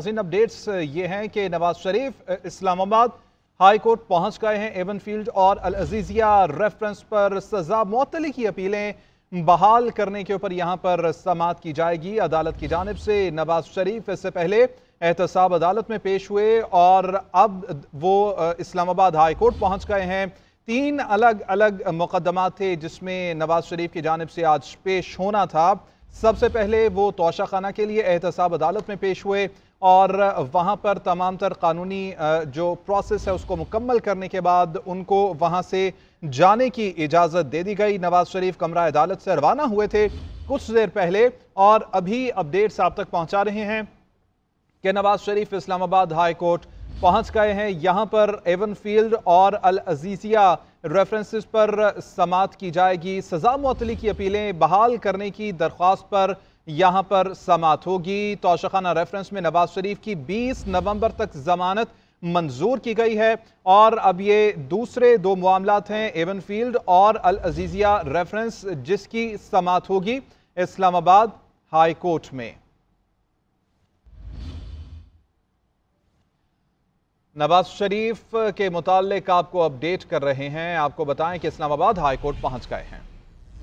हसीन अपडेट्स ये हैं कि नवाज शरीफ इस्लामाबाद हाई कोर्ट पहुंच गए हैं एवन फील्ड और अल अजीजिया रेफरेंस पर सजा मअतली की अपीलें बहाल करने के ऊपर यहां पर समात की जाएगी अदालत की जानब से नवाज शरीफ इससे पहले एहतसाब अदालत में पेश हुए और अब वो इस्लामाबाद हाई कोर्ट पहुंच गए हैं तीन अलग अलग मुकदमा थे जिसमें नवाज शरीफ की जानब से आज पेश होना था सबसे पहले वो तोशाखाना के लिए एहतसाब अदालत में पेश हुए और वहाँ पर तमाम तर कानूनी जो प्रोसेस है उसको मुकम्मल करने के बाद उनको वहाँ से जाने की इजाज़त दे दी गई नवाज शरीफ कमरा अदालत से रवाना हुए थे कुछ देर पहले और अभी अपडेट्स आप तक पहुँचा रहे हैं कि नवाज शरीफ इस्लामाबाद हाई कोर्ट पहुँच गए हैं यहाँ पर एवन फील्ड और अल अजीज़िया रेफरेंसेस पर समात की जाएगी सज़ा मअतली की अपीलें बहाल करने की दरख्वास्त पर यहां पर समात होगी तोशाखाना रेफरेंस में नवाज शरीफ की 20 नवंबर तक जमानत मंजूर की गई है और अब ये दूसरे दो मामला हैं एवन फील्ड और अल अजीज़िया रेफरेंस जिसकी समात होगी इस्लामाबाद हाई कोर्ट में नवाज शरीफ के मुतालिक आपको अपडेट कर रहे हैं आपको बताएं कि इस्लामाबाद हाई कोर्ट पहुंच गए हैं